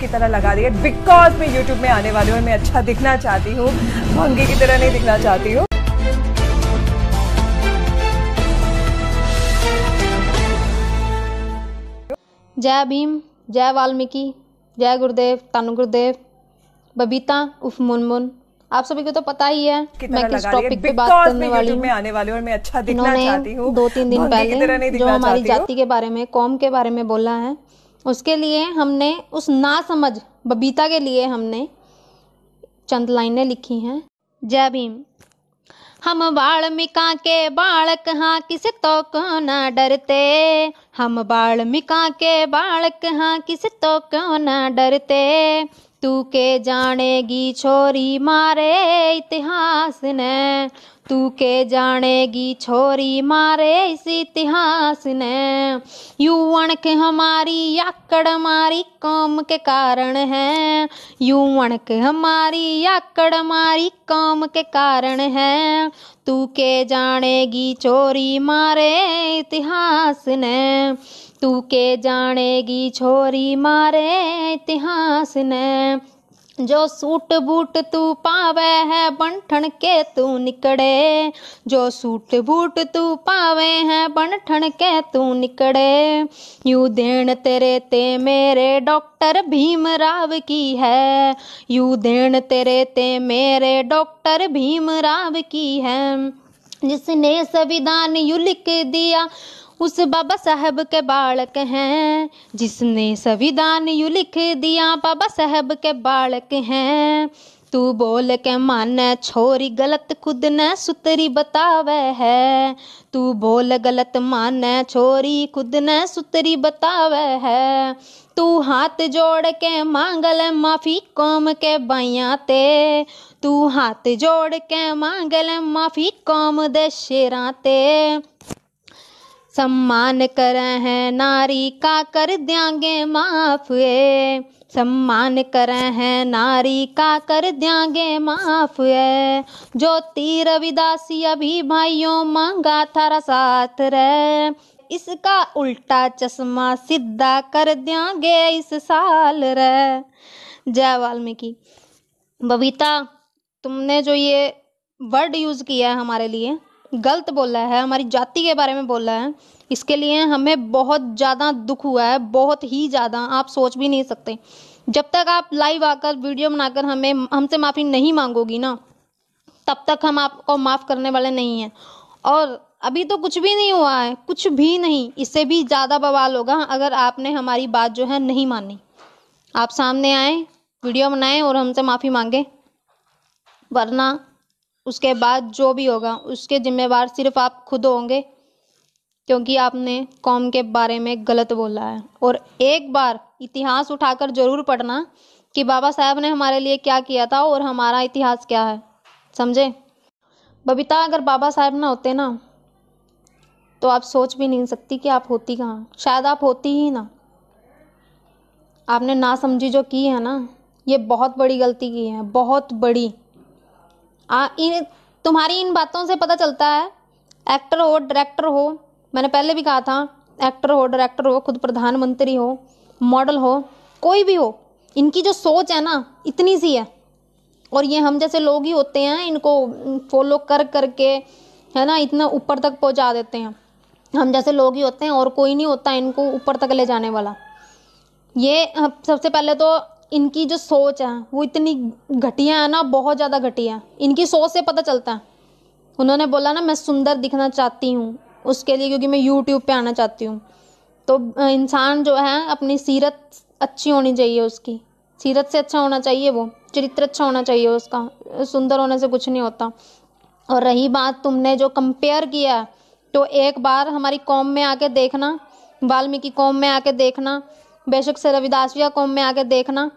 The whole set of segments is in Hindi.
की तरह लगा दिया बिकॉज मैं यूट्यूब में आने वाली हूँ मैं अच्छा दिखना चाहती हूँ भंगी की तरह नहीं दिखना चाहती हूँ जय भीम जय वाल्मीकि जय गुरुदेव तानु गुरुदेव बबीता उफ मुनमुन आप सभी को तो पता ही है मैं किस टॉपिक पे बात करने वाली हूँ आने वाली और मैं अच्छा दिखना चाहती हूँ दो तीन दिन पहले जो हमारी जाति के बारे में कौम के बारे में बोला है उसके लिए हमने उस ना समझ बबीता के लिए हमने चंद लाइनें लिखी हैं जय भीम हम वाल्मीका के बालक हाँ किस तो क्यों ना डरते हम बाल्मिका के बालक हाँ किस तो क्यों ना डरते तू के जानेगी छोरी मारे इतिहास ने तू के जानेगी छोरी मारे इस इतिहास ने युवण के हमारी आकड़ मारी कौम के कारण है युवण के हमारी आकड़ मारी कौम के कारण है तू के जानेगी छोरी मारे इतिहास ने तू के जानेगी छोरी मारे इतिहास ने जो सूट बूट तू पावे है बंठन के तू निकड़े जो सूट बूट तू पावे है बंठन के तू निकड़े यू देन तेरे ते मेरे डॉक्टर भीम राव की है यू देन तेरे ते मेरे डॉक्टर भीम राव की है जिसने संविधान यू लिख दिया उस बाबा साहब के बालक हैं जिसने संविधान यू लिख दिया बाबा साहब के बालक हैं तू बोल के माने छोरी गलत खुद ने सुतरी बतावे है तू बोल गलत माने छोरी खुद ने सुतरी बतावे है तू हाथ जोड़ के मांगल माफी कौम के बाइया ते तू हाथ जोड़ के मांगल माफी कौम दे शेरा ते सम्मान कर हैं नारी का कर देंगे माफ ए सम्मान कर हैं नारी का कर देंगे माफ ए तीर विदासी अभी भाइयों मांगा थारा साथ रे इसका उल्टा चश्मा सीधा कर देंगे इस साल रे जय वाल्मीकि बबीता तुमने जो ये वर्ड यूज़ किया है हमारे लिए गलत बोला है हमारी जाति के बारे में बोला है इसके लिए हमें बहुत ज़्यादा दुख हुआ है बहुत ही ज़्यादा आप सोच भी नहीं सकते जब तक आप लाइव आकर वीडियो बनाकर हमें हमसे माफ़ी नहीं मांगोगी ना तब तक हम आपको माफ़ करने वाले नहीं हैं और अभी तो कुछ भी नहीं हुआ है कुछ भी नहीं इससे भी ज़्यादा बवाल होगा अगर आपने हमारी बात जो है नहीं मानी आप सामने आए वीडियो बनाएं और हमसे माफ़ी मांगे वरना उसके बाद जो भी होगा उसके ज़िम्मेवार सिर्फ आप खुद होंगे क्योंकि आपने कौम के बारे में गलत बोला है और एक बार इतिहास उठाकर ज़रूर पढ़ना कि बाबा साहब ने हमारे लिए क्या किया था और हमारा इतिहास क्या है समझे बबीता अगर बाबा साहब ना होते ना तो आप सोच भी नहीं सकती कि आप होती कहाँ शायद आप होती ही ना आपने ना समझी जो की है ना ये बहुत बड़ी गलती की है बहुत बड़ी आ, इन तुम्हारी इन बातों से पता चलता है एक्टर हो डायरेक्टर हो मैंने पहले भी कहा था एक्टर हो डायरेक्टर हो खुद प्रधानमंत्री हो मॉडल हो कोई भी हो इनकी जो सोच है ना इतनी सी है और ये हम जैसे लोग ही होते हैं इनको फॉलो कर करके है ना इतना ऊपर तक पहुंचा देते हैं हम जैसे लोग ही होते हैं और कोई नहीं होता इनको ऊपर तक ले जाने वाला ये सबसे पहले तो इनकी जो सोच है वो इतनी घटिया है ना बहुत ज़्यादा घटिया है इनकी सोच से पता चलता है उन्होंने बोला ना मैं सुंदर दिखना चाहती हूँ उसके लिए क्योंकि मैं यूट्यूब पे आना चाहती हूँ तो इंसान जो है अपनी सीरत अच्छी होनी चाहिए उसकी सीरत से अच्छा होना चाहिए वो चरित्र अच्छा होना चाहिए उसका सुंदर होने से कुछ नहीं होता और रही बात तुमने जो कंपेयर किया तो एक बार हमारी कॉम में आके देखना वाल्मीकि कॉम में आके देखना बेशक से रविदासिया कॉम में आके देखना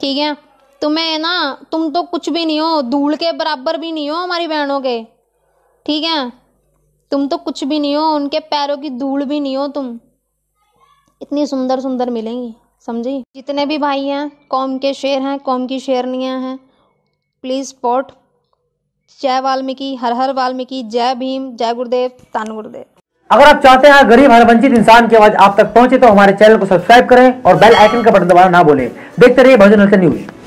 ठीक है तुम्हें ना तुम तो कुछ भी नहीं हो धूल के बराबर भी नहीं हो हमारी बहनों के ठीक है तुम तो कुछ भी नहीं हो उनके पैरों की धूल भी नहीं हो तुम इतनी सुंदर सुंदर मिलेंगी समझी जितने भी भाई हैं कौम के शेर हैं कौम की शेरनियाँ हैं प्लीज़ सपोर्ट जय वाल्मीकि हर हर वाल्मीकि जय भीम जय गुरुदेव तान गुरुदेव अगर आप चाहते हैं गरीब हर वंचित इंसान की आवाज आप तक पहुंचे तो हमारे चैनल को सब्सक्राइब करें और बेल आइकन का बटन दबाना ना भूलें देखते रहिए भजन न्यूज